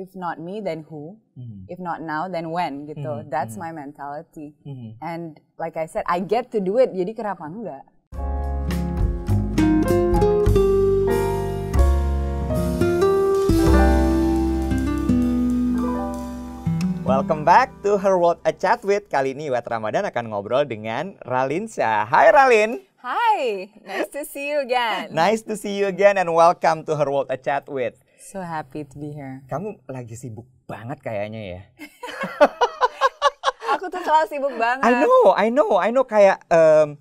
if not me then who mm-hmm. if not now then when gitu mm-hmm. that's mm-hmm. my mentality mm-hmm. and like I said I get to do it jadi kenapa enggak Welcome back to Her World A Chat With. Kali ini Wet Ramadan akan ngobrol dengan Ralinsa. Hai Ralin. Hi, nice to see you again. nice to see you again and welcome to Her World A Chat With. So happy to be here. Kamu lagi sibuk banget kayaknya ya. Aku tuh selalu sibuk banget. I know, I know, I know kayak um,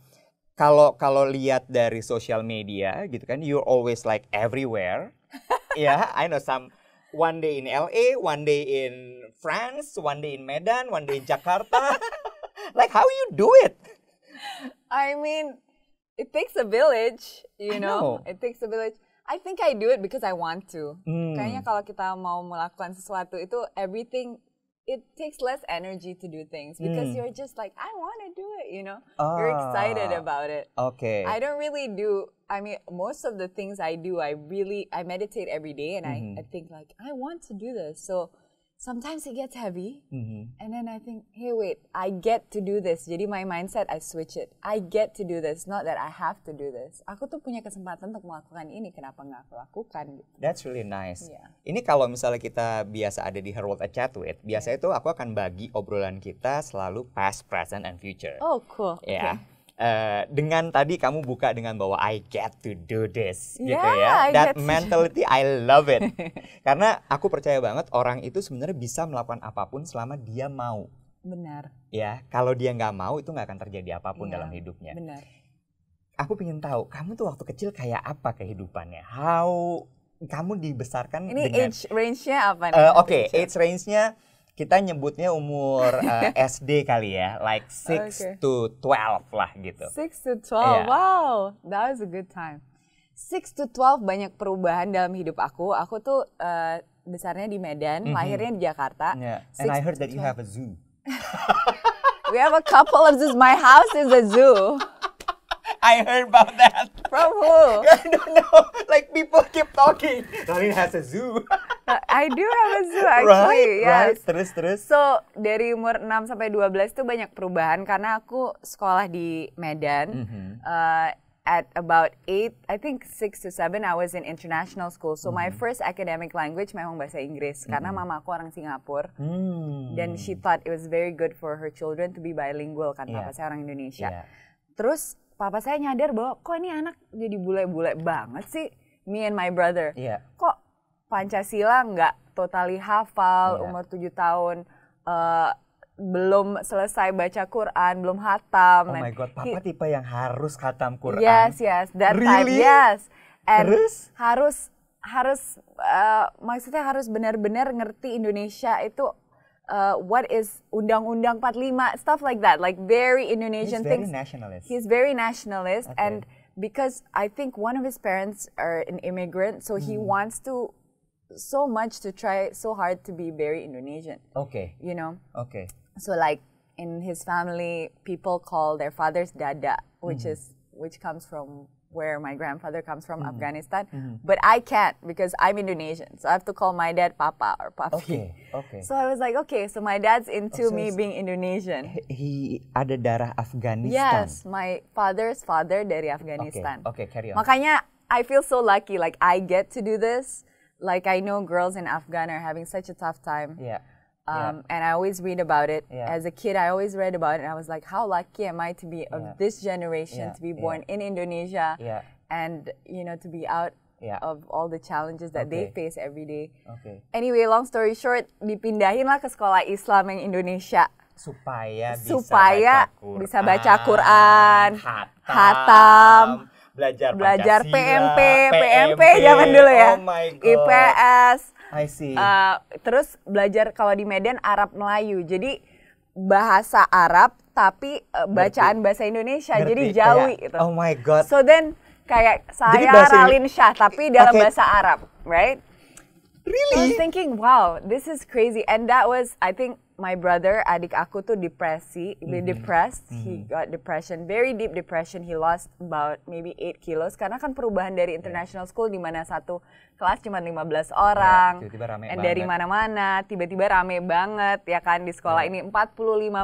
kalau kalau lihat dari sosial media gitu kan you're always like everywhere. ya, yeah, I know some one day in LA, one day in France, one day in Medan, one day in Jakarta. like how you do it? I mean, it takes a village, you know? know. It takes a village. I think I do it because I want to. Mm. Kayaknya kalau kita mau melakukan sesuatu itu everything it takes less energy to do things hmm. because you're just like I want to do it, you know. Ah, you're excited about it. Okay. I don't really do I mean most of the things I do I really I meditate every day and mm -hmm. I, mm-hmm. I think like I want to do this. So sometimes it gets heavy mm-hmm. and then i think hey wait i get to do this jadi my mindset i switch it i get to do this not that i have to do this aku tuh punya kesempatan untuk melakukan ini kenapa nggak aku lakukan gitu. that's really nice yeah. ini kalau misalnya kita biasa ada di her world at chat with biasa yeah. tuh aku akan bagi obrolan kita selalu past present and future oh cool yeah okay uh, dengan tadi kamu buka dengan bahwa I get to do this gitu ya. I ya. That mentality I love it. Karena aku percaya banget orang itu sebenarnya bisa melakukan apapun selama dia mau. Benar. Ya, kalau dia nggak mau itu nggak akan terjadi apapun yeah, dalam hidupnya. Benar. Aku pengen tahu kamu tuh waktu kecil kayak apa kehidupannya? How kamu dibesarkan Ini dengan, age range-nya apa nih? Uh, Oke, okay, age range-nya kita nyebutnya umur uh, eh, SD kali ya, like 6 okay. to 12 lah gitu. 6 to 12, yeah. wow, that was a good time. 6 to 12 banyak perubahan dalam hidup aku. Aku tuh uh, besarnya di Medan, mm -hmm. lahirnya di Jakarta. Yeah. And I heard that you have a zoo. We have a couple of zoos. My house is a zoo. I heard about that. From who? I don't know. Like people keep talking. Darlene has a zoo. I do have a zoo actually. Right, yes. right. Terus terus. So, dari umur 6 sampai 12 itu banyak perubahan karena aku sekolah di Medan. Mm -hmm. uh, at about 8, I think 6 to 7 I was in international school. So mm -hmm. my mm-hmm. first academic language memang bahasa Inggris mm -hmm. karena mm-hmm. mama aku orang Singapura. Mm. Dan she thought it was very good for her children to be bilingual karena yeah. papa saya orang Indonesia. Yeah. Terus papa saya nyadar bahwa kok ini anak jadi bule-bule banget sih me and my brother. Yeah. Kok Pancasila nggak totali hafal yeah. umur tujuh tahun uh, belum selesai baca Quran, belum hatam. Oh my god, papa tipe yang harus hatam Quran. Yes, yes. That really? time, yes. And Terus harus harus uh, maksudnya harus benar-benar ngerti Indonesia itu uh, what is undang-undang 45 stuff like that like very Indonesian he's things. He's very nationalist. He's very nationalist okay. and because I think one of his parents are an immigrant so hmm. he wants to so much to try so hard to be very Indonesian. Okay. You know? Okay. So like in his family, people call their fathers dada, which mm-hmm. is which comes from where my grandfather comes from, mm-hmm. Afghanistan. Mm-hmm. But I can't because I'm Indonesian. So I have to call my dad Papa or Papi. Okay, okay. So I was like, okay, so my dad's oh, into oh, so me being Indonesian. He ada darah Afghanistan. Yes, my father's father dari Afghanistan. Okay, okay carry on. Makanya I feel so lucky like I get to do this like I know girls in Afghan are having such a tough time. Yeah. Um, yeah. And I always read about it. Yeah. As a kid, I always read about it, and I was like, "How lucky am I to be of yeah. this generation to be born in Indonesia, and you know, to be out of all the challenges that okay. they face every day." Okay. Anyway, long story short, dipindahin lah ke sekolah Islam yang Indonesia supaya bisa supaya baca Quran, bisa baca Quran, hatam, hatam belajar belajar PMP, PMP zaman dulu ya. Oh my God. IPS. I see. Uh, terus belajar kalau di Medan Arab Melayu. Jadi bahasa Arab tapi uh, bacaan Berarti. bahasa Indonesia Berarti. jadi jauh. kayak, gitu. Oh my god. So then kayak saya Ralin Syah tapi dalam okay. bahasa Arab, right? Really? I was thinking, wow, this is crazy. And that was, I think, my brother, adik aku tuh depresi, mm-hmm. depressed. Mm-hmm. He got depression, very deep depression. He lost about maybe 8 kilos. Karena kan perubahan dari international school di mana satu kelas cuma 15 orang. Yeah, tiba-tiba rame and dari mana-mana, tiba-tiba rame banget ya kan di sekolah yeah. ini 45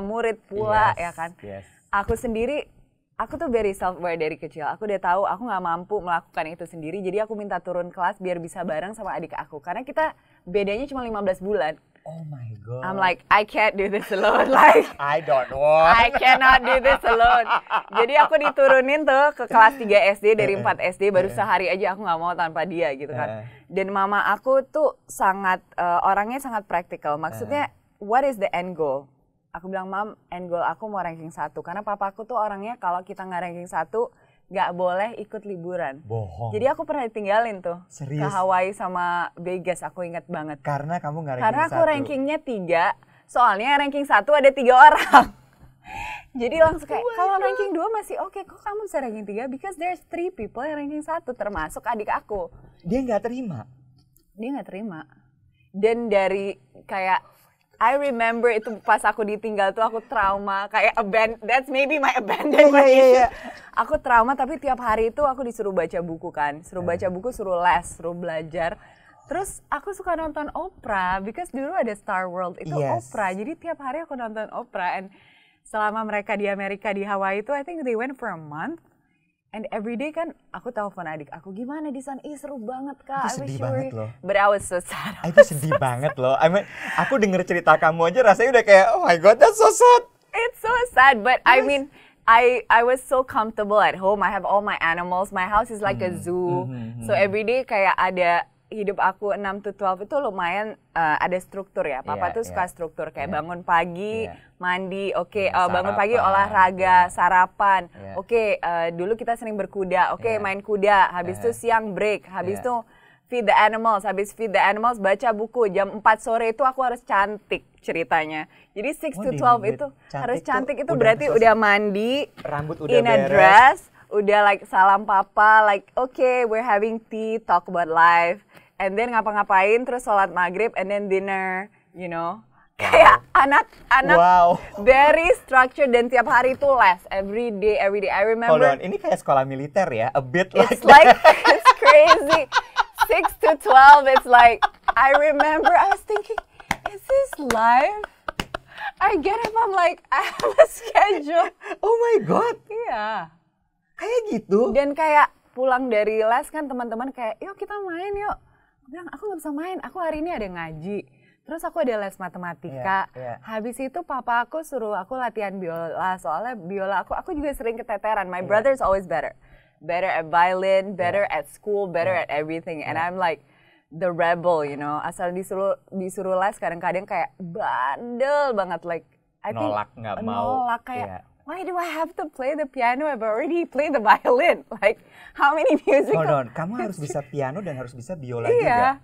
murid pula yes, ya kan. Yes. Aku sendiri aku tuh very self aware dari kecil. Aku udah tahu aku nggak mampu melakukan itu sendiri. Jadi aku minta turun kelas biar bisa bareng sama adik aku. Karena kita bedanya cuma 15 bulan. Oh my god. I'm like I can't do this alone. Like I don't want. I cannot do this alone. Jadi aku diturunin tuh ke kelas 3 SD eh, dari 4 eh, SD eh, baru sehari aja aku nggak mau tanpa dia gitu kan. Dan mama aku tuh sangat uh, orangnya sangat praktikal. Maksudnya what is the end goal? aku bilang mam end goal aku mau ranking satu karena papa aku tuh orangnya kalau kita nggak ranking satu nggak boleh ikut liburan. Bohong. Jadi aku pernah ditinggalin tuh Serius? ke Hawaii sama Vegas. Aku inget banget. Karena kamu nggak ranking Karena aku satu. rankingnya tiga. Soalnya ranking satu ada tiga orang. Jadi langsung kayak oh kalau ranking dua masih oke, okay. kok kamu bisa ranking tiga? Because there's three people yang ranking satu termasuk adik aku. Dia nggak terima. Dia nggak terima. Dan dari kayak I remember itu pas aku ditinggal tuh aku trauma kayak aban that's maybe my abandonment. Yeah, yeah, yeah. Aku trauma tapi tiap hari itu aku disuruh baca buku kan, suruh iya. baca buku, suruh les, suruh belajar. Terus aku suka nonton opera, because dulu ada Star World itu yes. Oprah. Jadi tiap hari aku nonton opera. and selama mereka di Amerika di Hawaii itu I think they went for a month And every day kan aku telepon adik aku gimana di sana? Ih seru banget kak. Itu sedih banget loh. But I was so sad. I ah, itu sedih banget loh. I mean, aku denger cerita kamu aja rasanya udah kayak oh my god that's so sad. It's so sad but yes. I mean I I was so comfortable at home. I have all my animals. My house is like mm. a hmm. zoo. Mm -hmm. So hmm. every day kayak ada hidup aku 6 to 12 itu lumayan uh, ada struktur ya. Papa yeah, tuh suka yeah. struktur kayak yeah. bangun pagi, yeah. mandi, oke, okay, iya, yeah, uh, bangun pagi olahraga, yeah. sarapan. Yeah. Oke, okay, uh, eh, dulu kita sering berkuda. Oke, okay, iya. yeah. main kuda. Habis iya. itu yeah. siang break, habis itu yeah. feed the animals, habis feed the animals baca buku. Jam 4 sore itu aku harus cantik ceritanya. Jadi 6 oh, to 12 itu cantik harus cantik itu, udah berarti udah mandi, rambut udah in a dress udah like salam papa like okay we're having tea talk about life and then ngapa-ngapain terus sholat maghrib and then dinner you know kayak anak-anak wow. very structured dan tiap hari itu les every day every day I remember Hold on. ini kayak sekolah militer ya a bit like it's like it's crazy six to twelve it's like I remember I was thinking is this life I get up I'm like I have a schedule oh my god yeah kayak gitu dan kayak pulang dari les kan teman-teman kayak yuk kita main yuk aku bilang aku nggak bisa main aku hari ini ada ngaji terus aku ada les matematika yeah, yeah. habis itu papa aku suruh aku latihan biola soalnya biola aku aku juga sering keteteran my yeah. brother's always better better at violin iya. better yeah. at school better yeah. at everything and yeah. I'm like the rebel, you know. Asal disuruh disuruh les kadang-kadang kayak bandel banget like I nolak nggak mau. Nolak kayak yeah why do I have to play the piano? I've already played the violin. Like, how many musical? Hold on, kamu harus bisa piano dan harus bisa biola iya. juga.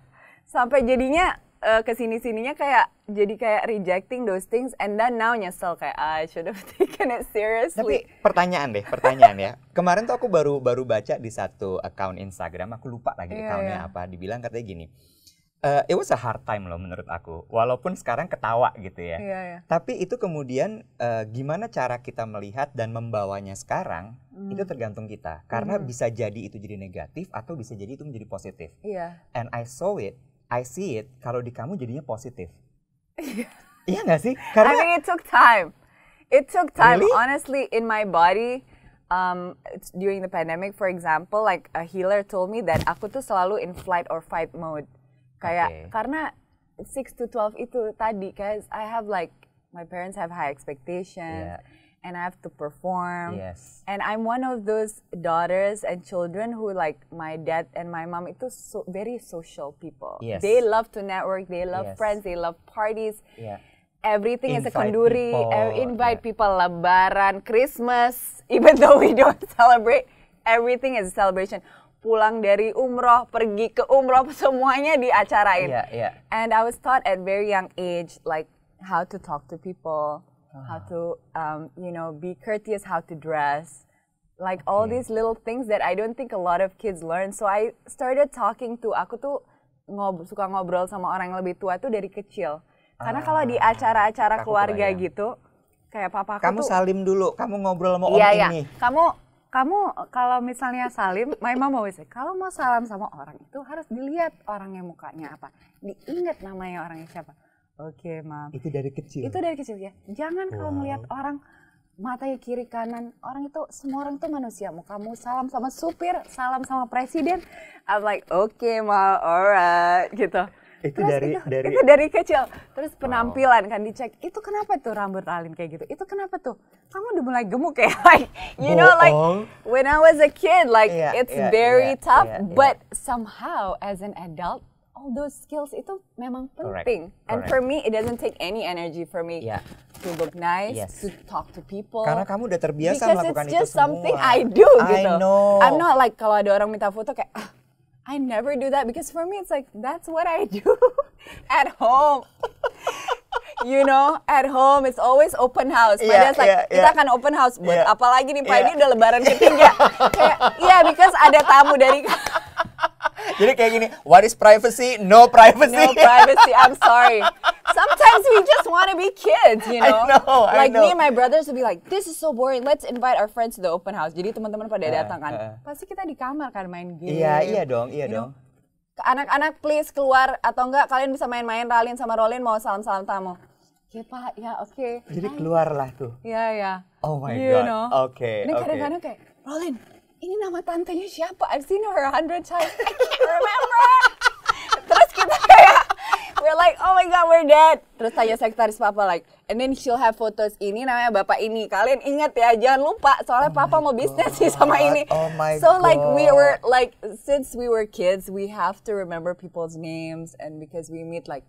Sampai jadinya uh, kesini-sininya kayak jadi kayak rejecting those things and then now nyesel kayak I should have taken it seriously. Tapi pertanyaan deh, pertanyaan ya. Kemarin tuh aku baru baru baca di satu account Instagram, aku lupa lagi yeah, accountnya yeah. apa. Dibilang katanya gini, uh, it was a hard time loh menurut aku. Walaupun sekarang ketawa gitu ya. Yeah, yeah. Tapi itu kemudian uh, gimana cara kita melihat dan membawanya sekarang mm. itu tergantung kita. Karena mm. bisa jadi itu jadi negatif atau bisa jadi itu menjadi positif. Yeah. And I saw it, I see it. Kalau di kamu jadinya positif. Iya. iya nggak sih? Karena I mean it took time. It took time. Really? Honestly, in my body. um, during the pandemic, for example, like a healer told me that aku tuh selalu in flight or fight mode kayak okay. karena 6 to 12 itu tadi guys I have like my parents have high expectations yeah. and I have to perform yes. and I'm one of those daughters and children who like my dad and my mom itu so very social people yes. they love to network they love yes. friends they love parties yeah. everything invite is a kenduri people. invite yeah. people lebaran Christmas even though we don't celebrate everything is a celebration pulang dari umroh, pergi ke umroh, semuanya diacarain. Yeah, yeah. And I was taught at very young age, like how to talk to people, uh how to um, you know be courteous, how to dress, like okay. all these little things that I don't think a lot of kids learn. So I started talking to aku tuh ngob suka ngobrol sama orang yang lebih tua tuh dari kecil. Karena uh, kalau di acara-acara keluarga gitu, kayak papa aku kamu tuh, salim dulu, kamu ngobrol sama iya, om iya. ini. Kamu kamu kalau misalnya salim, my mom always say, kalau mau salam sama orang itu harus dilihat orangnya mukanya apa, diingat namanya orangnya siapa. Oke, okay, mam. Itu dari kecil. Itu dari kecil ya. Jangan wow. kalau melihat orang matanya kiri kanan, orang itu semua orang itu manusia. Mau kamu salam sama supir, salam sama presiden, I'm like, oke okay, ma, alright, gitu itu dari itu, dari itu dari kecil terus penampilan oh. kan dicek itu kenapa tuh rambut Alin kayak gitu itu kenapa tuh kamu udah mulai gemuk ya like you Boong. know like when I was a kid like yeah, it's yeah, very yeah, tough yeah, yeah. but somehow as an adult all those skills itu memang penting Correct. and Correct. for me it doesn't take any energy for me yeah. to look nice yes. to talk to people karena kamu udah terbiasa Because melakukan it's just itu semua something I do I gitu. know. I'm not like kalau ada orang minta foto kayak ah, I never do that because for me, it's like that's what I do at home. you know, at home it's always open house. But yeah, like yeah, kita kan open house buat yeah. apalagi nih Pak yeah. ini udah lebaran ketiga. iya yeah, because ada tamu dari jadi kayak gini, what is privacy? No privacy. No privacy. I'm sorry. Sometimes we just want to be kids, you know. I know I like know. me and my brothers would be like, this is so boring. Let's invite our friends to the open house. Jadi teman-teman pada uh, datang kan. Uh, Pasti kita di kamar kan main game. Iya, iya dong, iya you dong. Know? Anak-anak please keluar atau enggak kalian bisa main-main Ralin sama Rolin mau salam-salam tamu. Ya pak, ya oke. Okay. Jadi keluarlah tuh. Iya, iya. Oh my you god. Oke. Okay, Ini kadang-kadang okay. kayak Rolin, ini nama tantenya siapa? I've seen her a hundred times. I can't remember. Terus kita kayak we're like, oh my god, we're dead. Terus tanya sekretaris papa like, and then she'll have photos ini namanya bapak ini. Kalian ingat ya, jangan lupa soalnya oh papa mau bisnis sih sama ini. Oh my so god. like we were like since we were kids, we have to remember people's names and because we meet like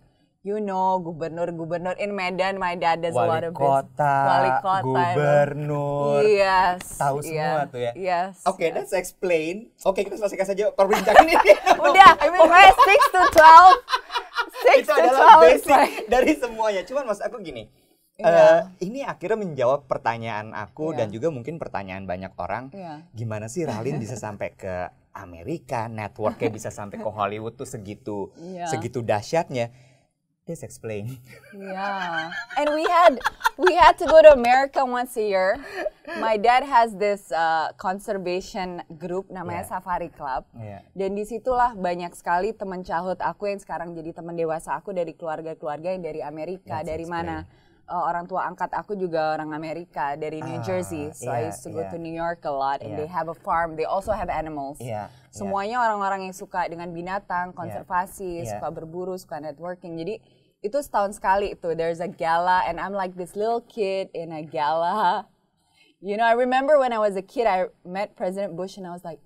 you know gubernur-gubernur in Medan my dad does wali a lot of kota, wali kota gubernur yes tahu yeah, semua tuh ya yes oke okay, yes. let's explain oke okay, kita selesaikan saja perbincangan ini udah I mean my six to twelve six itu to adalah 12, basic my... dari semuanya cuman maksud aku gini Yeah. Iya. Uh, ini akhirnya menjawab pertanyaan aku yeah. dan iya. juga mungkin pertanyaan banyak orang. Yeah. Gimana sih Ralin bisa sampai ke Amerika, networknya bisa sampai ke Hollywood tuh segitu yeah. segitu dahsyatnya this explain. yeah. And we had we had to go to America once a year. My dad has this uh, conservation group namanya yeah. Safari Club. Yeah. Dan disitulah banyak sekali teman cahut aku yang sekarang jadi teman dewasa aku dari keluarga-keluarga yang dari Amerika, That's dari explain. mana uh, orang tua angkat aku juga orang Amerika dari New uh, Jersey. So yeah, I used to go yeah. to New York a lot and yeah. they have a farm. They also have animals. Yeah, Semuanya orang-orang yeah. yang suka dengan binatang, konservasi, yeah. suka berburu, suka networking. Jadi itu setahun sekali itu there's a gala and I'm like this little kid in a gala. You know, I remember when I was a kid, I met President Bush and I was like,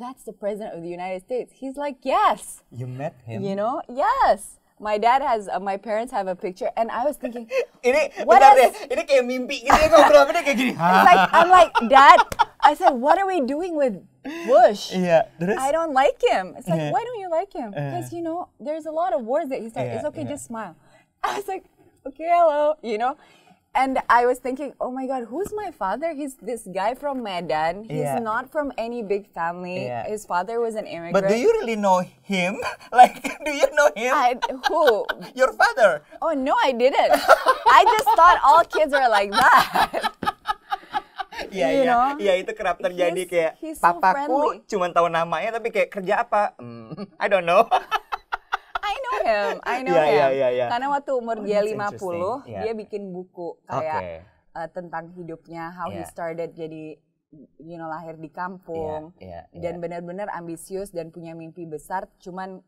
that's the president of the United States." He's like, "Yes." You met him. You know, yes. My dad has, uh, my parents have a picture, and I was thinking, ini, what is? This ini kayak mimpi gitu ya, ngobrol kayak gini. like, I'm like, Dad, I said, what are we doing with Bush. Yeah, terus? I don't like him. It's like, yeah. why don't you like him? Because uh. yeah. you know, there's a lot of words that he said. Yeah, it's okay, just smile. I was like, okay, hello, you know. And I was thinking, oh my God, who's my father? He's this guy from Medan. He's yeah. not from any big family. Yeah. His father was an immigrant. But do you really know him? Like, do you know him? I, who? Your father. Oh, no, I didn't. I just thought all kids were like that. Iya iya. Iya itu kerap terjadi he's, kayak he's papaku so cuman tahu namanya tapi kayak kerja apa? Mm, I don't know. I know him. I know yeah, iya, him. Yeah, yeah, yeah. Karena waktu umur oh, dia 50, yeah. Iya. dia bikin buku kayak okay. uh, eh, tentang hidupnya, how yeah. he iya. started jadi you know lahir di kampung yeah, yeah, yeah. dan benar-benar ambisius dan punya mimpi besar, cuman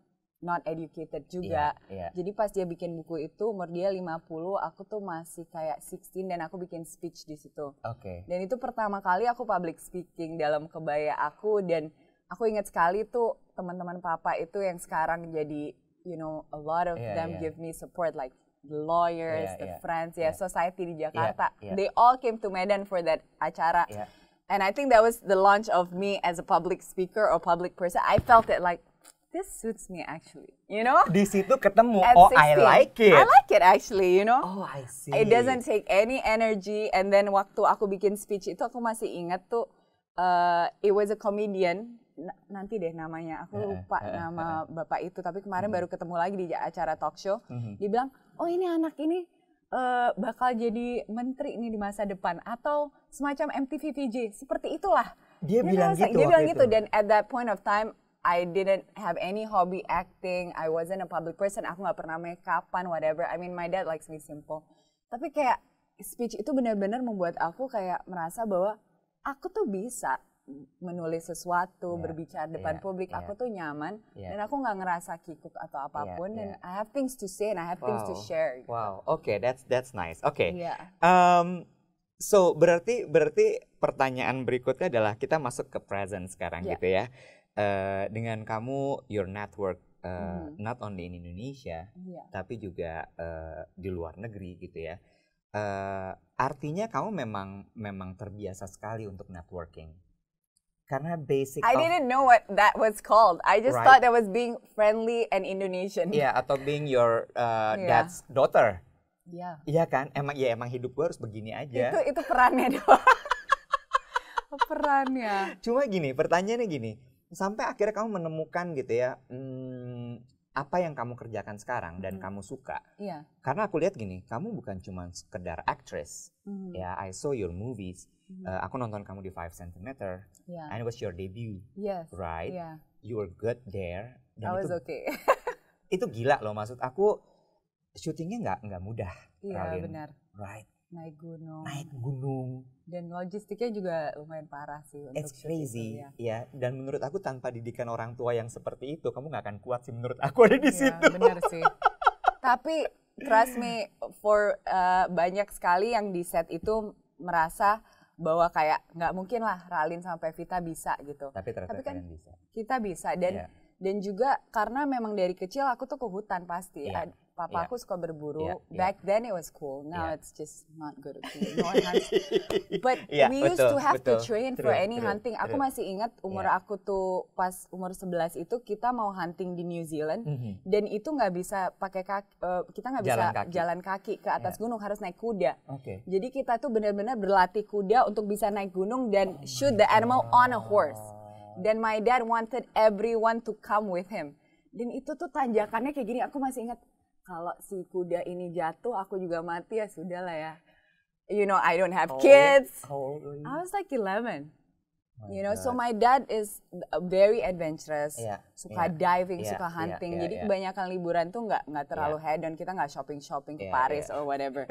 not educated juga. Yeah, yeah. Jadi pas dia bikin buku itu umur dia 50, aku tuh masih kayak 16 dan aku bikin speech di situ. Oke. Okay. Dan itu pertama kali aku public speaking dalam kebaya aku dan aku ingat sekali tuh teman-teman papa itu yang sekarang jadi you know a lot of yeah, them yeah. give me support like the lawyers, yeah, the yeah, friends, yeah, yeah, society di iya, Jakarta. Yeah, yeah. They all came to Medan for that acara. Yeah. And I think that was the launch of me as a public speaker or public person. I felt it like this suits me actually, you know. Di situ ketemu, At oh 16, I like it. I like it actually, you know. Oh I see. It doesn't take any energy. And then waktu aku bikin speech itu aku masih ingat tuh, uh, it was a comedian. N nanti deh namanya, aku lupa nama bapak itu. Tapi kemarin hmm. baru ketemu lagi di acara talk show. -huh. Hmm. Dia bilang, oh ini anak ini uh, bakal jadi menteri nih di masa depan atau semacam MTV VJ seperti itulah. Dia, dia bilang rasa, gitu. Dia bilang gitu dan at that point of time I didn't have any hobby acting. I wasn't a public person. Aku nggak pernah make upan whatever. I mean my dad likes me simple. Tapi kayak speech itu benar-benar membuat aku kayak merasa bahwa aku tuh bisa menulis sesuatu, yeah. berbicara depan yeah. publik, yeah. aku tuh nyaman yeah. dan aku nggak ngerasa kikuk atau iya, apapun yeah. dan I have things to say and I have wow. things to share. Gitu. Wow, oke, okay, that's that's nice. Oke, okay. yeah. um, so berarti berarti pertanyaan berikutnya adalah kita masuk ke present sekarang yeah. gitu ya uh, dengan kamu your network uh, hmm. not only in Indonesia yeah. tapi juga uh, di luar negeri gitu ya. Uh, artinya kamu memang memang terbiasa sekali untuk networking. Karena basic I didn't know what that was called. I just right? thought that was being friendly and Indonesian. Ya yeah, atau being your uh, yeah. dad's daughter. Iya. Iya kan? Emang ya emang hidup gue harus begini aja. Itu itu perannya doang. perannya. Cuma gini, pertanyaannya gini sampai akhirnya kamu menemukan gitu ya hmm, apa yang kamu kerjakan sekarang dan mm. kamu suka. Yeah. Karena aku lihat gini, kamu bukan cuma sekedar actress. Mm. Ya, I saw your movies. Mm. Uh, aku nonton kamu di Five Centimeter Yeah. And it was your debut. Yes. Right? Yeah. You were good there. Dan I was itu, okay. itu gila loh maksud aku syutingnya nggak nggak mudah. Iya, benar. Right naik gunung naik gunung dan logistiknya juga lumayan parah sih untuk it's crazy itu, ya. ya dan menurut aku tanpa didikan orang tua yang seperti itu kamu nggak akan kuat sih menurut aku ada di ya, situ benar sih tapi trust me for uh, banyak sekali yang di set itu merasa bahwa kayak nggak mungkin lah Ralin sampai Vita bisa gitu. Tapi ternyata Tapi kan bisa. Kita bisa dan yeah. dan juga karena memang dari kecil aku tuh ke hutan pasti. Yeah papa yeah. aku suka berburu. Yeah, yeah. Back then it was cool. Now yeah. it's just not good. Okay. But yeah, we used betul, to have betul. to train true, for any true, hunting. Aku true. masih ingat umur yeah. aku tuh pas umur 11 itu kita mau hunting di New Zealand mm -hmm. dan itu nggak bisa pakai kaki uh, kita nggak bisa kaki. jalan kaki ke atas yeah. gunung harus naik kuda. Okay. Jadi kita tuh benar-benar berlatih kuda untuk bisa naik gunung dan oh shoot the animal God. on a horse. Dan my dad wanted everyone to come with him. Dan itu tuh tanjakannya kayak gini aku masih ingat kalau si kuda ini jatuh aku juga mati ya sudah lah ya you know I don't have kids old, how old I was like 11 oh you know God. so my dad is very adventurous yeah, suka yeah, diving yeah, suka hunting yeah, yeah, jadi yeah. kebanyakan liburan tuh nggak nggak terlalu yeah. hedon kita nggak shopping shopping ke yeah, Paris yeah. or whatever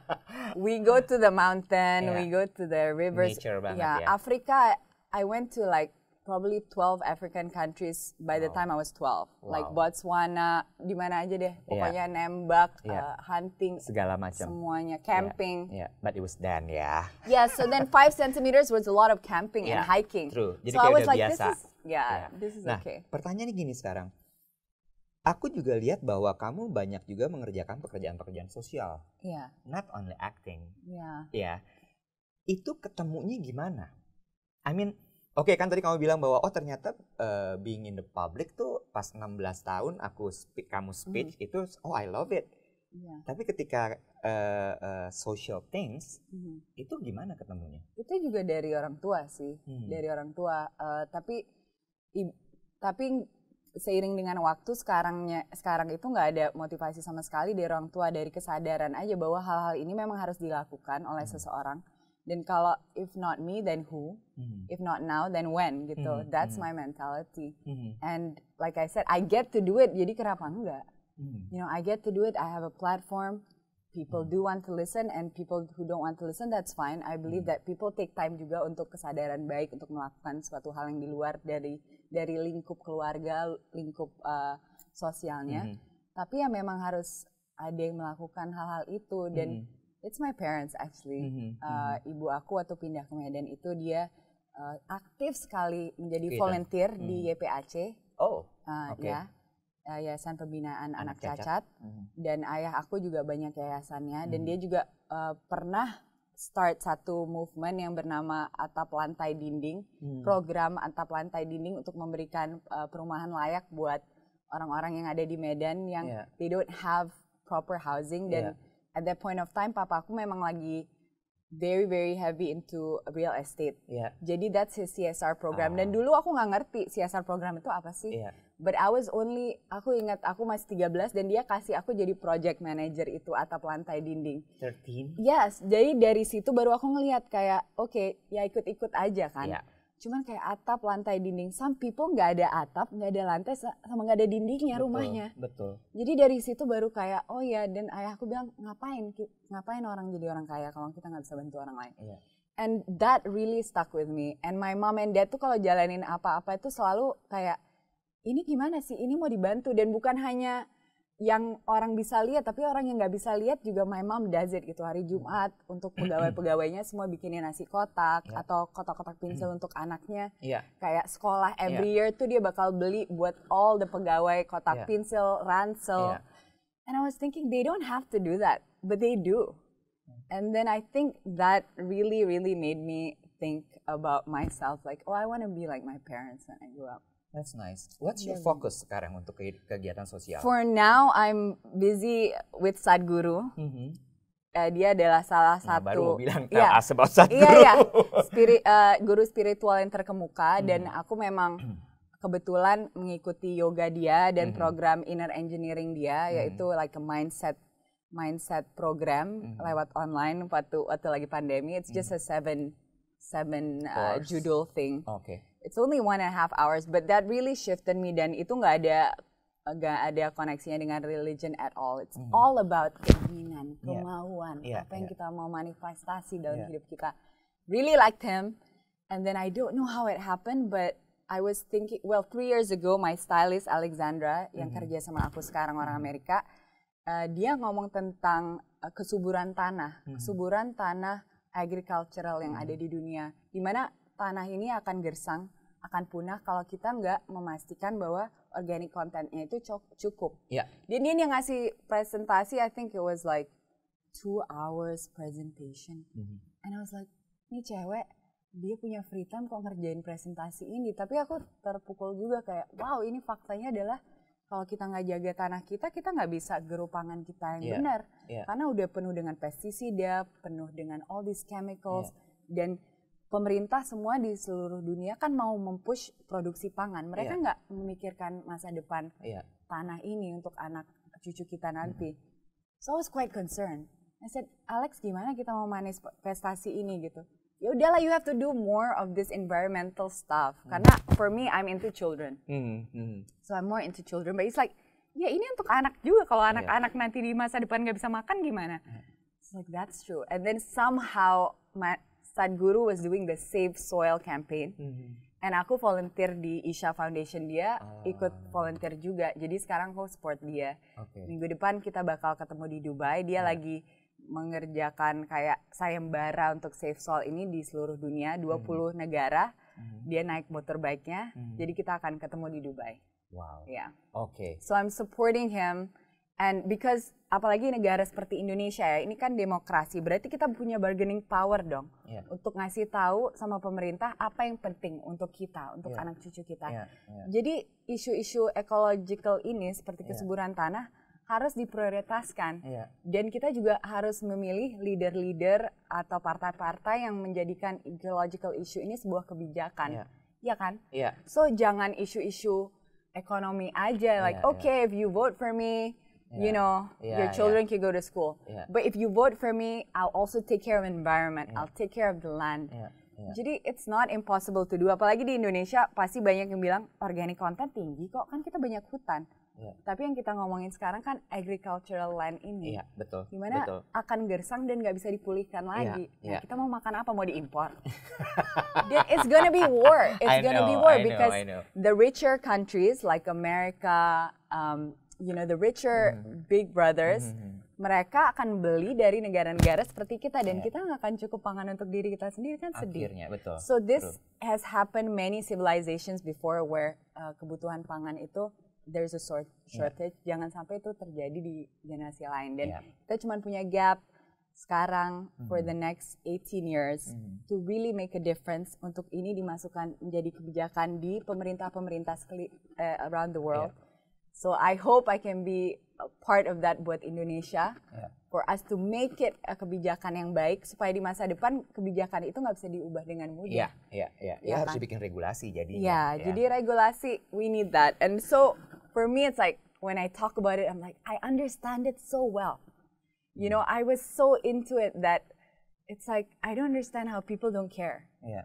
we go to the mountain yeah. we go to the rivers Nature banget, yeah, yeah Africa I went to like probably 12 African countries by the time I was 12. Wow. Like Botswana, di mana aja deh, pokoknya yeah. nembak, yeah. Uh, hunting, segala macam. Semuanya, camping. Yeah. yeah. But it was then ya. Yeah. yeah, so then 5 centimeters was a lot of camping yeah. and hiking. True. Jadi so kayak I was udah like biasa. this is yeah, yeah. this is nah, okay. pertanyaannya gini sekarang. Aku juga lihat bahwa kamu banyak juga mengerjakan pekerjaan-pekerjaan sosial. Iya. Yeah. Not only acting. Iya. Yeah. Iya. Yeah. Itu ketemunya gimana? I mean, Oke okay, kan tadi kamu bilang bahwa oh ternyata uh, being in the public tuh pas 16 tahun aku speak kamu hmm. speech mm. itu oh I love it. Yeah. Tapi ketika uh, uh, social things mm. itu gimana ketemunya? Itu juga dari orang tua sih, mm. dari orang tua. Uh, tapi i, tapi seiring dengan waktu sekarangnya sekarang itu nggak ada motivasi sama sekali dari orang tua dari kesadaran aja bahwa hal-hal ini memang harus dilakukan oleh mm. seseorang dan kalau if not me then who mm-hmm. if not now then when gitu mm-hmm. that's mm-hmm. my mentality mm-hmm. and like I said I get to do it jadi kenapa enggak mm you know I get to do it I have a platform people mm do want to listen and people who don't want to listen that's fine I believe mm that people take time juga untuk kesadaran baik untuk melakukan suatu hal yang di luar dari dari lingkup keluarga lingkup uh, sosialnya mm tapi ya memang harus ada yang melakukan hal-hal itu dan mm It's my parents actually. Mm-hmm, uh, mm-hmm. Ibu aku waktu pindah ke Medan itu dia uh, aktif sekali menjadi volunteer mm di mm-hmm. YPAC. Oh, uh, okay. ya. yayasan pembinaan anak, anak cacat, cacat. Mm-hmm. dan ayah aku juga banyak yayasannya mm-hmm. dan dia juga uh, pernah start satu movement yang bernama atap lantai dinding hmm. program atap lantai dinding untuk memberikan uh, perumahan layak buat orang-orang yang ada di Medan yang yeah. they don't have proper housing dan yeah at that point of time papa aku memang lagi very very heavy into real estate. Yeah. Jadi that's his CSR program. Uh. Dan ah. dulu aku nggak ngerti CSR program itu apa sih. Yeah. But I was only aku ingat aku masih 13 dan dia kasih aku jadi project manager itu atap lantai dinding. 13. Yes, jadi dari situ baru aku ngelihat kayak oke, okay, ya ikut-ikut aja kan. Yeah cuman kayak atap lantai dinding some people nggak ada atap nggak ada lantai sama nggak ada dindingnya betul, rumahnya betul jadi dari situ baru kayak oh ya dan ayahku bilang ngapain ngapain orang jadi orang kaya kalau kita nggak bisa bantu orang lain yeah. and that really stuck with me and my mom and dad tuh kalau jalanin apa-apa itu selalu kayak ini gimana sih ini mau dibantu dan bukan hanya yang orang bisa lihat tapi orang yang nggak bisa lihat juga my mom does it gitu hari Jumat untuk pegawai-pegawainya semua bikinin nasi kotak yeah. atau kotak-kotak pensil untuk anaknya yeah. kayak sekolah iya. every yeah. year tuh dia bakal beli buat all the pegawai kotak yeah. pensil ransel yeah. and I was thinking they don't have to do that but they do and then I think that really really made me think about myself like oh I want to be like my parents when I grow up That's nice. What's your iya, iya. focus sekarang untuk kegiatan sosial? For now, I'm busy with Sadguru. Mm -hmm. uh, eh, dia adalah salah satu. Nah, baru mau bilang iya. tell yeah. us about Sadguru. yeah, yeah. Spiri, uh, guru spiritual yang terkemuka mm. dan aku memang kebetulan mengikuti yoga dia dan mm program inner engineering dia, mm-hmm. yaitu mm -hmm. like a mindset mindset program mm lewat online waktu waktu lagi pandemi. It's just mm a seven seven uh, judul thing. Okay it's only one and a half hours, but that really shifted me dan itu nggak ada nggak ada koneksinya dengan religion at all. It's hmm. all about keinginan, kemauan, yeah. Yeah. apa yang kita mau manifestasi dalam yeah. hidup kita. Really liked him, and then I don't know how it happened, but I was thinking, well, three years ago my stylist Alexandra yang mm -hmm. kerja sama aku sekarang orang mm-hmm. Amerika, uh, dia ngomong tentang uh, kesuburan tanah, mm -hmm. kesuburan tanah agricultural yang mm -hmm. ada mm-hmm. di dunia, di mana tanah ini akan gersang akan punah kalau kita nggak memastikan bahwa organic contentnya itu cukup. Yeah. Dia yang ngasih presentasi, I think it was like two hours presentation, mm-hmm. and I was like, ini cewek dia punya free time kok ngerjain presentasi ini. Tapi aku terpukul juga kayak, wow ini faktanya adalah kalau kita nggak jaga tanah kita, kita nggak bisa gerupangan kita yang yeah. benar, yeah. karena udah penuh dengan pestisida, penuh dengan all these chemicals, yeah. dan pemerintah semua di seluruh dunia kan mau mempush produksi pangan. Mereka yeah. nggak memikirkan masa depan yeah. tanah ini untuk anak cucu kita nanti. Mm So I was quite concerned. I said, Alex, gimana kita mau manis manifestasi ini gitu? Ya udahlah, you have to do more of this environmental stuff. Mm. Karena for me, I'm into children. Mm -hmm. So I'm more into children. But it's like, ya ini untuk anak juga. Kalau iya. anak-anak yeah. nanti di masa depan nggak bisa makan gimana? Mm. It's like that's true. And then somehow my, guru was doing the Save Soil campaign. Mm -hmm. And aku volunteer di Isha Foundation dia, uh. ikut volunteer juga. Jadi sekarang aku support dia. Okay. Minggu depan kita bakal ketemu di Dubai. Dia yeah. lagi mengerjakan kayak sayembara untuk Save Soil ini di seluruh dunia, 20 mm -hmm. negara. Mm -hmm. Dia naik motorbike-nya. Mm -hmm. Jadi kita akan ketemu di Dubai. Wow. Yeah. Okay. So I'm supporting him And because apalagi negara seperti Indonesia ya, ini kan demokrasi, berarti kita punya bargaining power dong yeah. untuk ngasih tahu sama pemerintah apa yang penting untuk kita, untuk yeah. anak cucu kita. Yeah. Yeah. Jadi isu-isu ecological ini seperti iya. kesuburan yeah. tanah harus diprioritaskan. Yeah. Dan kita juga harus memilih leader-leader atau partai-partai yang menjadikan ecological issue ini sebuah kebijakan. Yeah. Ya iya kan? Yeah. So jangan isu-isu ekonomi aja iya, like yeah, okay yeah. if you vote for me you know your children can go to school but if you vote for me i'll also take care of environment i'll take care of the land Yeah. Jadi it's not impossible to do. Apalagi di Indonesia pasti banyak yang bilang organic content tinggi kok kan kita banyak hutan. Yeah. Tapi yang kita ngomongin sekarang kan agricultural land ini. Iya, yeah, betul. Gimana betul. akan gersang dan nggak bisa dipulihkan lagi. Nah, yeah, nah, kita mau makan apa? Mau diimpor? it's gonna be war. It's I gonna know, be war I because know, know. the richer countries like America, um, you know the richer mm-hmm. big brothers mm-hmm. mereka akan beli dari negara-negara seperti kita dan yeah. kita nggak akan cukup pangan untuk diri kita sendiri kan sedih. Akhirnya betul. So this True. has happened many civilizations before where uh, kebutuhan pangan itu there's a short shortage. Yeah. Jangan sampai itu terjadi di generasi lain dan yeah. kita cuma punya gap sekarang mm-hmm. for the next 18 years mm-hmm. to really make a difference untuk ini dimasukkan menjadi kebijakan di pemerintah-pemerintah uh, around the world. Yeah So I hope I can be a part of that buat Indonesia yeah. for us to make it a kebijakan yang baik supaya di masa depan kebijakan itu nggak bisa diubah dengan mudah. Iya, iya, iya. Ya, harus kan? dibikin regulasi jadi. Iya, ya, yeah, jadi regulasi we need that. And so for me it's like when I talk about it I'm like I understand it so well. You hmm. know, I was so into it that it's like I don't understand how people don't care. Yeah.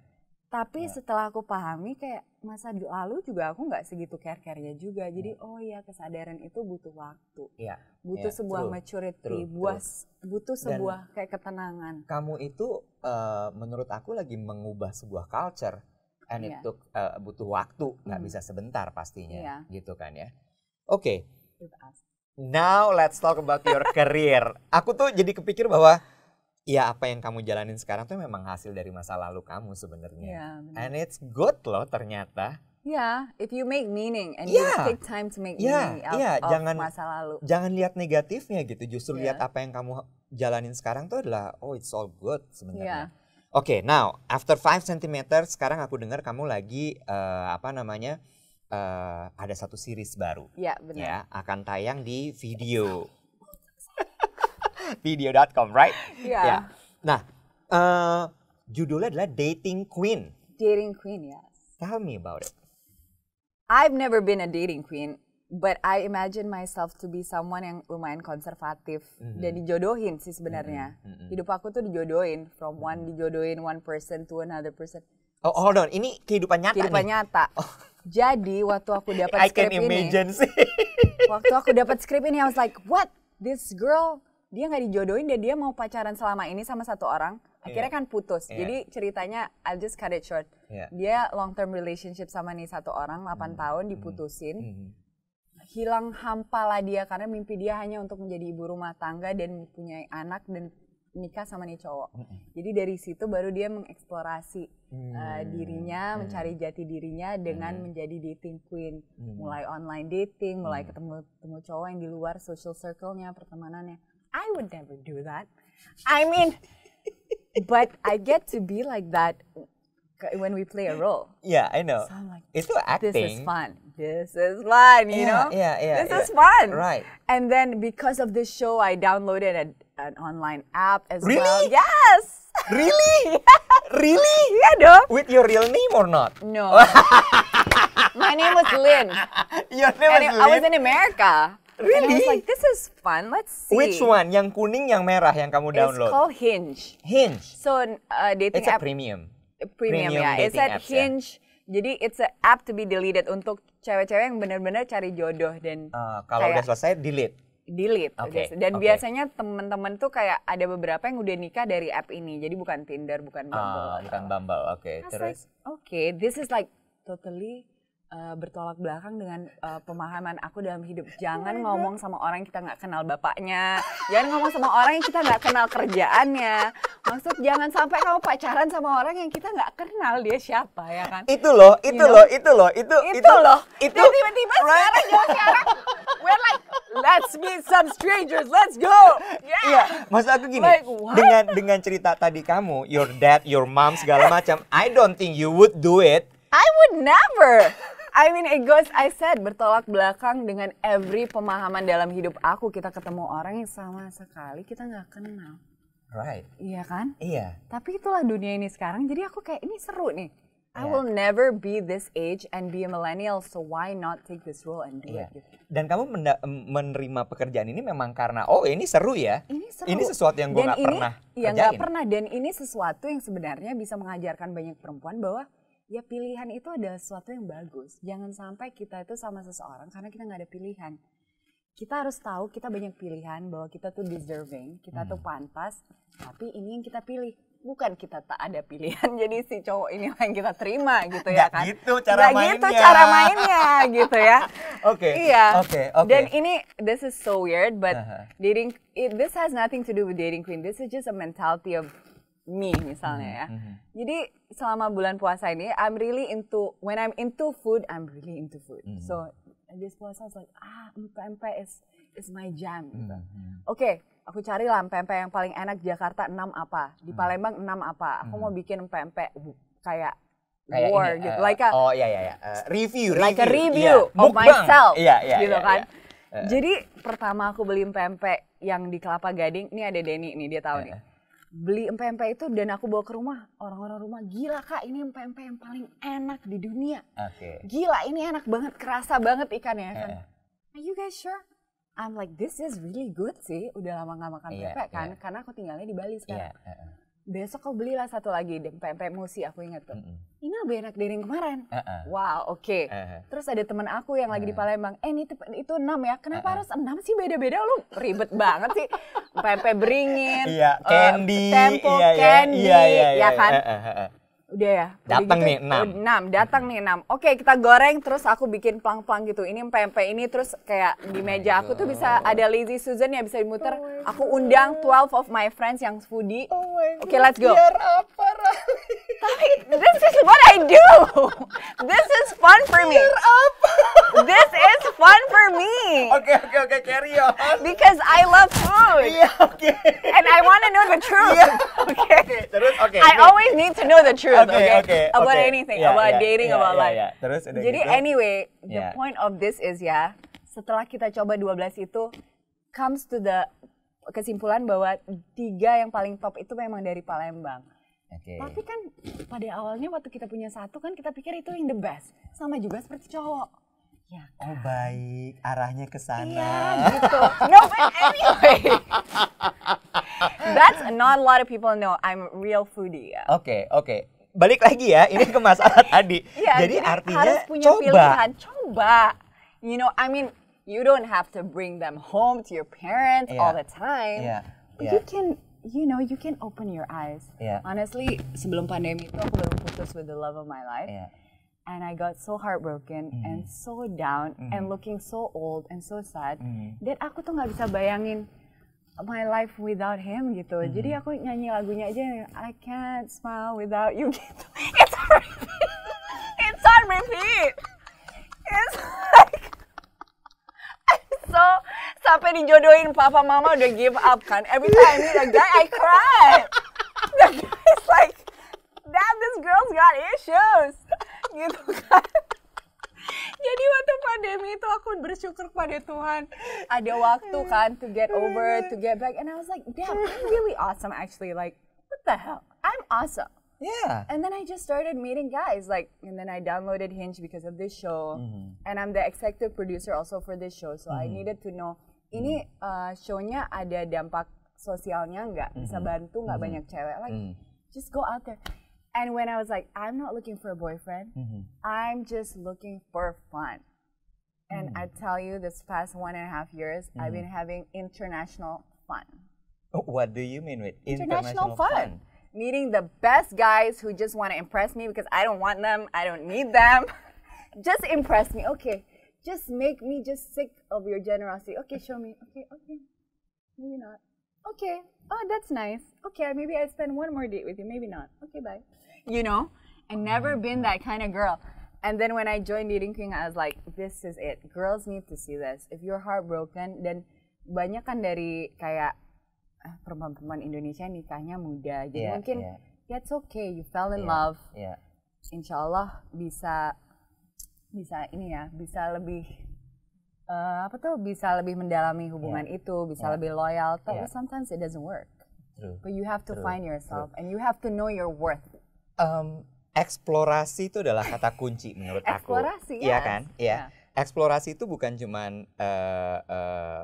Tapi ya. setelah aku pahami kayak masa lalu juga aku nggak segitu care care-nya juga. Jadi ya. oh ya kesadaran itu butuh waktu. Ya. Butuh ya, sebuah true, maturity, true, buah, true. butuh sebuah Dan kayak ketenangan. Kamu itu uh, menurut aku lagi mengubah sebuah culture and ya. itu uh, butuh waktu, nggak hmm. bisa sebentar pastinya ya. gitu kan ya. Oke. Okay. Now let's talk about your career. Aku tuh jadi kepikir bahwa ya apa yang kamu jalanin sekarang tuh memang hasil dari masa lalu kamu sebenarnya. Yeah, iya, And it's good loh ternyata. Yeah, if you make meaning and yeah. you iya. take time to make yeah, meaning out yeah. of jangan, masa lalu. Jangan lihat negatifnya gitu, justru yeah. lihat apa yang kamu jalanin sekarang tuh adalah oh it's all good sebenarnya. Yeah. Oke, okay, now after 5 cm sekarang aku dengar kamu lagi uh, apa namanya? Uh, ada satu series baru. Ya, yeah, benar. Ya, akan tayang di video. video.com, right? Yeah. yeah. Nah, uh, judulnya adalah Dating Queen. Dating Queen, yes. Tell me about it. I've never been a dating queen, but I imagine myself to be someone yang lumayan konservatif mm -hmm. dan dijodohin sih sebenarnya. Mm -hmm. Hidup aku tuh dijodohin from mm -hmm. one dijodohin one person to another person. Oh, hold on. Ini kehidupan nyata Kehidupan nih? nyata. Oh. Jadi waktu aku dapat skrip ini. sih. waktu aku dapat skrip ini I was like, "What? This girl dia nggak dijodohin dan dia mau pacaran selama ini sama satu orang iya. akhirnya yeah. kan putus yeah. jadi ceritanya I'll just cut it short yeah. dia long term relationship sama nih satu orang 8 hmm. tahun hmm. diputusin hmm. hmm. hilang lah dia karena mimpi dia hanya untuk menjadi ibu rumah tangga dan punya anak dan nikah sama nih cowok. Mm Jadi dari situ baru dia mengeksplorasi mm. uh, dirinya, mm. mencari jati dirinya dengan mm. menjadi dating queen, mm. mulai online dating, mulai ketemu ketemu cowok yang di luar social circle-nya, pertemanannya. I would never do that. I mean, but I get to be like that when we play a role. Yeah, I know. So I'm like, it's acting. This is fun. This is fun. You yeah, know. Yeah, yeah. This yeah. is fun. Right. And then because of this show, I downloaded an, an online app as really? well. Yes. Really? Really? Yeah, no. With your real name or not? No. My name was Lynn. Your name and was it, Lynn. I was in America. Really? And I was like, this is fun. Let's see. Which one? Yang kuning, yang merah yang kamu download? It's called Hinge. Hinge. So uh, dating it's app. It's a premium. Premium, premium yeah. It's at Hinge. Yeah. Jadi it's a app to be deleted untuk cewek-cewek yang benar-benar cari jodoh dan. Uh, kalau kayak, udah selesai delete. Delete. Okay. Dan okay. biasanya teman-teman tuh kayak ada beberapa yang udah nikah dari app ini. Jadi bukan Tinder, bukan ah, Bumble. Uh, bukan Bumble. Oke. Okay. Terus. Like, Oke, okay, this is like totally uh, bertolak belakang dengan uh, pemahaman aku dalam hidup. Iya, jangan iya. ngomong sama orang yang kita nggak kenal bapaknya. jangan ngomong sama orang yang kita nggak kenal kerjaannya. Maksud jangan sampai kamu pacaran sama orang yang kita nggak kenal dia siapa ya kan? Itu loh, itu you know? loh, itu loh, itu itu, itu loh. Itu tiba-tiba right? sekarang sekarang we're like let's meet some strangers, let's go. Yeah. Iya, maksud aku gini. Like, dengan dengan cerita tadi kamu, your dad, your mom segala macam, I don't think you would do it. I would never. I mean it goes, I said bertolak belakang dengan every pemahaman dalam hidup aku. Kita ketemu orang yang sama sekali kita nggak kenal. Right. Iya kan? Iya. Tapi itulah dunia ini sekarang. Jadi aku kayak ini seru nih. I iya. will never be this age and be a millennial, so why not take this role and do yeah. it? Dan kamu menerima pekerjaan ini memang karena oh ini seru ya. Ini seru. Ini sesuatu yang gue nggak pernah. Yang nggak pernah. Dan ini sesuatu yang sebenarnya bisa mengajarkan banyak perempuan bahwa ya pilihan itu adalah sesuatu yang bagus. Jangan sampai kita itu sama seseorang karena kita nggak ada pilihan. Kita harus tahu kita banyak pilihan bahwa kita tuh deserving, kita hmm. tuh pantas, tapi ini yang kita pilih. Bukan kita tak ada pilihan, jadi si cowok ini yang kita terima gitu ya kan? gitu cara Gak gitu mainnya. gitu cara mainnya gitu ya. Oke. Okay. Iya. Oke. Okay, okay. Dan ini this is so weird, but uh -huh. dating it, this has nothing to do with dating queen. This is just a mentality of Me misalnya hmm, ya. Mm -hmm. Jadi selama bulan puasa ini I'm really into when I'm into food I'm really into food. Mm -hmm. So this puasa is like ah pempek is is my jam. Mm -hmm. Oke, okay, aku cari lah pempek yang paling enak di Jakarta 6 apa, di hmm. Palembang 6 apa. Aku mau hmm. bikin pempek uh, kayak kayak war gitu. Eh, like a, oh iya iya uh, review, like a review yeah. of myself iya, iya, gitu kan. Eh. Jadi pertama aku beli pempek yang di Kelapa Gading, ini ada Denny nih dia tahu nih beli empe-empe itu dan aku bawa ke rumah orang-orang rumah gila kak ini empe-empe yang paling enak di dunia okay. gila ini enak banget kerasa banget ikannya kan are you guys sure I'm like this is really good sih udah lama nggak makan yeah, iya, kan yeah. karena aku tinggalnya di Bali sekarang yeah, iya, uh besok kau belilah satu lagi pempek emosi aku ingat tuh. Mm-hmm. Ini lebih enak dari yang kemarin. Uh-uh. Wow, oke. Okay. Uh-huh. Terus ada teman aku yang lagi uh-huh. di Palembang, eh ini itu enam ya. Kenapa uh-huh. harus enam sih beda-beda lu? Ribet banget sih. Pempek beringin, iya, yeah, candy, uh, tempo yeah, yeah, candy, iya, yeah, yeah, ya kan? uh iya. huh Udah ya. Datang gitu, nih enam. Oh, enam, datang nih enam. Oke, kita goreng terus aku bikin plang-plang gitu. Ini pempek ini terus kayak di oh meja aku tuh bisa ada Lazy Susan ya bisa dimuter. Oh aku undang 12 of my friends yang foodie. Oke, oh okay, let's go. Biar Tapi this is what I do. This is fun for me. Biar apa? This is fun for me. Oke, okay, oke, okay, oke, okay, carry on. Because I love food. Iya, yeah, oke. Okay. And I want to know the truth. Yeah. Oke. Okay. Okay, terus oke. Okay, I always need to know the truth oke okay, oke okay, okay, about okay. anything yeah, about yeah, dating yeah, about yeah, life yeah, yeah. terus jadi gitu, anyway the yeah. point of this is ya setelah kita coba 12 itu comes to the kesimpulan bahwa tiga yang paling top itu memang dari Palembang Okay. Tapi kan pada awalnya waktu kita punya satu kan kita pikir itu yang the best. Sama juga seperti cowok. Ya oh, kan? Oh baik, arahnya ke sana. Iya gitu. No, but anyway. That's not a lot of people know. I'm real foodie. Ya. Oke, okay, oke. okay balik lagi ya, ini ke masalah tadi. Yeah, jadi, jadi artinya harus punya coba. pilihan, coba. You know, I mean, you don't have to bring them home to your parents yeah. all the time. Yeah. But yeah. you can you know, you can open your eyes. Yeah. Honestly, sebelum pandemi itu aku baru putus with the love of my life. Yeah. And I got so heartbroken mm. and so down mm. and mm-hmm. looking so old and so sad mm. that aku tuh nggak bisa bayangin my life without him gitu. Mm -hmm. Jadi aku nyanyi lagunya aja I can't smile without you gitu. It's on repeat. It's on repeat. It's like so sampai dijodohin papa mama udah give up kan. Every time I meet a guy I cry. The guy's like, that this girl's got issues. Gitu kan jadi waktu pandemi itu aku bersyukur kepada Tuhan ada waktu kan to get over to get back and I was like damn I'm really awesome actually like what the hell I'm awesome Yeah. And then I just started meeting guys, like, and then I downloaded Hinge because of this show, mm-hmm. and I'm the executive producer also for this show, so mm-hmm. I needed to know mm-hmm. ini uh, shownya ada dampak sosialnya nggak, bisa mm-hmm. bantu nggak mm-hmm. banyak cewek, like, mm-hmm. just go out there. And when I was like, I'm not looking for a boyfriend, mm-hmm. I'm just looking for fun. And mm I tell you, this past one and a half years, mm-hmm. I've been having international fun. Oh, what do you mean with international, international fun? fun? Meeting the best guys who just want to impress me because I don't want them, I don't need them. just impress me. Okay. Just make me just sick of your generosity. Okay, show me. Okay, okay. Maybe not. okay oh that's nice okay maybe i spend one more date with you maybe not okay bye you know I never oh been that kind of girl and then when i joined dating king i was like this is it girls need to see this if you're heartbroken dan banyak kan dari kayak ah, perempuan-perempuan Indonesia nikahnya muda jadi yeah, mungkin yeah. that's okay you fell in yeah, love yeah. Allah bisa bisa ini ya bisa lebih uh, apa tuh bisa lebih mendalami hubungan yeah. itu, bisa yeah. lebih loyal. Tapi yeah. sometimes it doesn't work. True. But you have to True. find yourself True. and you have to know your worth. Um, eksplorasi itu adalah kata kunci menurut aku. Eksplorasi, iya yes. kan? Iya. Ya. Yeah. Eksplorasi itu bukan cuman uh, uh,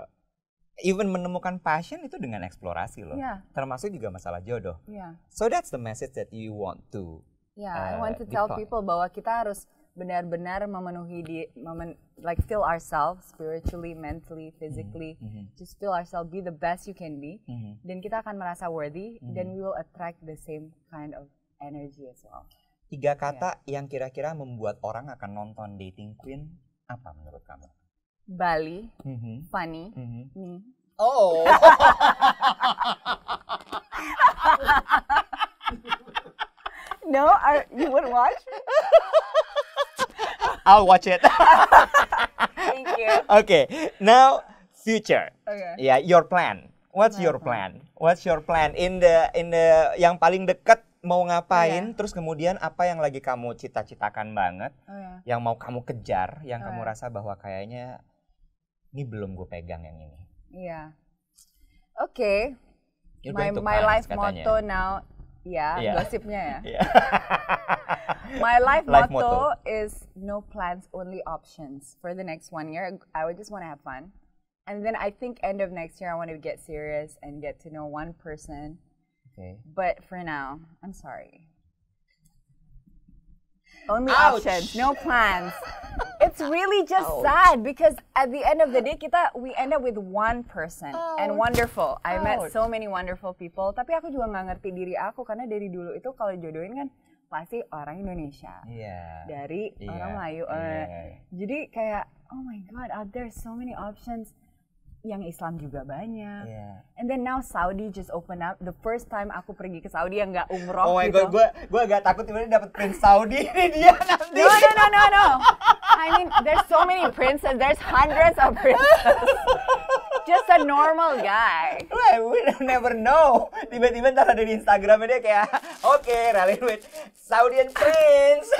even menemukan passion itu dengan eksplorasi loh. Yeah. Termasuk juga masalah jodoh. Yeah. So that's the message that you want to. Yeah, uh, I want to tell people bahwa kita harus benar-benar memenuhi di memen, like fill ourselves spiritually, mentally, physically, mm -hmm. just feel ourselves be the best you can be. Mm -hmm. Dan kita akan merasa worthy mm -hmm. dan we will attract the same kind of energy as well. Tiga ya. kata yeah. yang kira-kira membuat orang akan nonton Dating Queen apa menurut kamu? Bali, mm -hmm. funny, mm -hmm. me. Oh. no, I, you wouldn't watch? I'll watch it. Thank you. Okay, now future. Okay. Yeah, your plan. What's My your plan? plan? What's your plan in the in the yang paling dekat mau ngapain? Yeah. Terus kemudian apa yang lagi kamu cita-citakan banget? Oh, yeah. Yang mau kamu kejar, yang oh, kamu yeah. rasa bahwa kayaknya ini belum gue pegang yang ini. Iya. Yeah. Oke. Okay. my my life katanya. motto now ya yeah. gosipnya ya. My life, life motto, motto, is no plans, only options. For the next one year, I would just want to have fun. And then I think end of next year, I want to get serious and get to know one person. Okay. But for now, I'm sorry. Only Ouch. options, no plans. it's really just Ouch. sad because at the end of the day, kita, we end up with one person Ouch. and wonderful. I met so many wonderful people. Tapi aku juga nggak ngerti diri aku karena dari dulu itu kalau jodohin kan pasti orang Indonesia yeah. dari yeah. orang Melayu yeah. Iya. jadi kayak oh my god out there so many options yang Islam juga banyak. Yeah. And then now Saudi just open up. The first time aku pergi ke Saudi yang nggak umroh. Oh my gitu. god, gue gue agak takut tiba-tiba dapet prince Saudi ini dia nanti. No no no no no. I mean there's so many princes, there's hundreds of princes. just a normal guy. Well, we never know. Tiba-tiba ntar ada di Instagramnya dia kayak, oke, okay, rally with Saudian prince.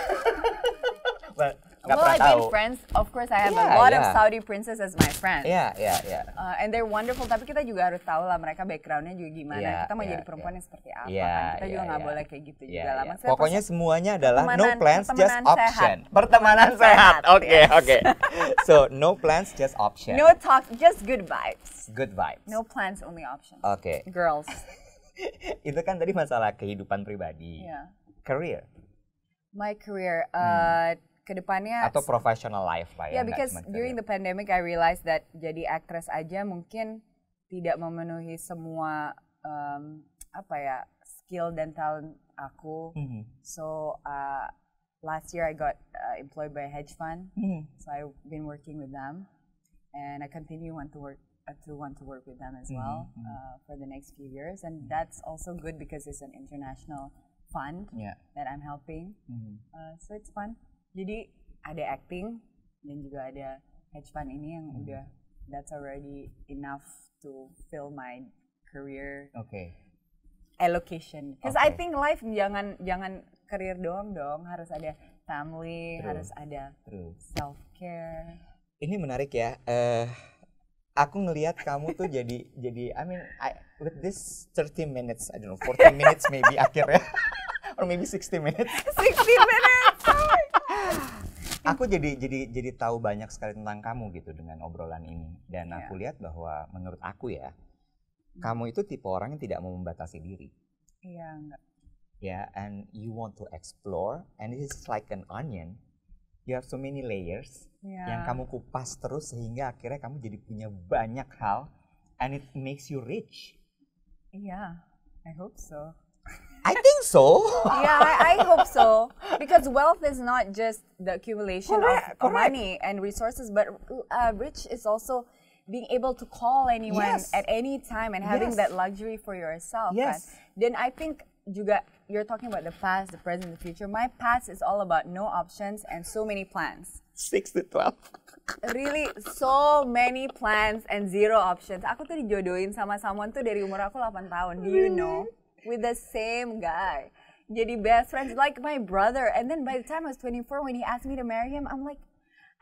well, well, I've been friends. Of course, I have yeah, a lot yeah. of Saudi princesses as my friends. Yeah, yeah, yeah. Uh, and they're wonderful. Tapi kita juga harus tahu lah mereka backgroundnya juga gimana. Yeah, kita mau yeah, jadi perempuan yeah. yang seperti apa. Yeah, kan? Kita yeah, juga nggak yeah. boleh kayak gitu yeah, juga lah. Yeah. Pokoknya semuanya adalah no plans, just option. Sehat. Pertemanan sehat. Oke, okay, oke. Okay. so no plans, just option. No talk, just good vibes. Good vibes. No plans, only options. Oke. Okay. Girls. Itu kan tadi masalah kehidupan pribadi. Yeah. Career. My career. Hmm. Uh, hmm kedepannya atau professional life lah ya. Yeah, because during the pandemic I realized that jadi aktris aja mungkin tidak memenuhi semua um, apa ya skill dan talent aku. Mm -hmm. So uh, last year I got uh, employed by a hedge fund. Mm -hmm. So I've been working with them, and I continue want to work uh, to want to work with them as mm -hmm. well mm-hmm. uh, for the next few years. And mm -hmm. that's also good because it's an international fund yeah. that I'm helping. Mm -hmm. uh, so it's fun jadi ada acting dan juga ada hedge fund ini yang hmm. udah that's already enough to fill my career okay. allocation because okay. I think life jangan jangan karir doang dong harus ada family True. harus ada True. self care ini menarik ya uh, aku ngelihat kamu tuh jadi jadi I mean I, with this 30 minutes I don't know 40 minutes maybe akhirnya or maybe 60 minutes 60 minutes aku jadi jadi jadi tahu banyak sekali tentang kamu gitu dengan obrolan ini dan yeah. aku iya. lihat bahwa menurut aku ya hmm. kamu itu tipe orang yang tidak mau membatasi diri. Iya, enggak. Ya, yeah, and you want to explore and it is like an onion. You have so many layers yeah. yang kamu kupas terus sehingga akhirnya kamu jadi punya banyak hal and it makes you rich. Iya, I hope so. I think so. yeah, I, I, hope so. Because wealth is not just the accumulation correct, of, correct. money and resources, but uh, rich is also being able to call anyone yes. at any time and having yes. that luxury for yourself. Yes. Then I think juga you're talking about the past, the present, the future. My past is all about no options and so many plans. Six to twelve. really so many plans and zero options. Aku tuh dijodohin sama someone tuh dari umur aku 8 tahun. Do you know? with the same guy. Jadi best friends, like my brother. And then by the time I was 24, when he asked me to marry him, I'm like,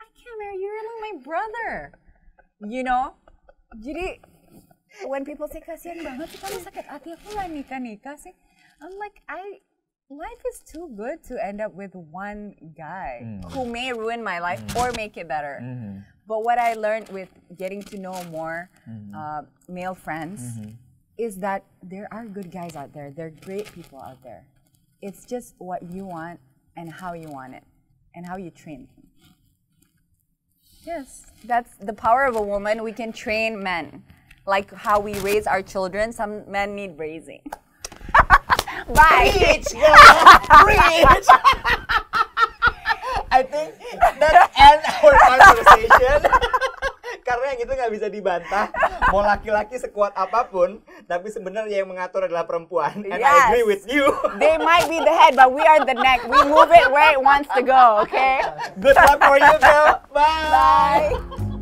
I can't marry you. You're like my brother. You know? Jadi, when people say, kasihan banget sih kamu sakit hati, aku lah nikah-nikah sih. I'm like, I, life is too good to end up with one guy mm. who may ruin my life mm. or make it better. Mm -hmm. But what I learned with getting to know more -hmm. uh, male friends, -hmm is that there are good guys out there. There are great people out there. It's just what you want and how you want it and how you train them. Yes, that's the power of a woman. We can train men. Like how we raise our children, some men need raising. Bye. Preach, Preach. I think that ends end our conversation. karena yang itu nggak bisa dibantah mau laki-laki sekuat apapun tapi sebenarnya yang mengatur adalah perempuan and yes. I agree with you they might be the head but we are the neck we move it where it wants to go okay good luck for you bro bye, bye.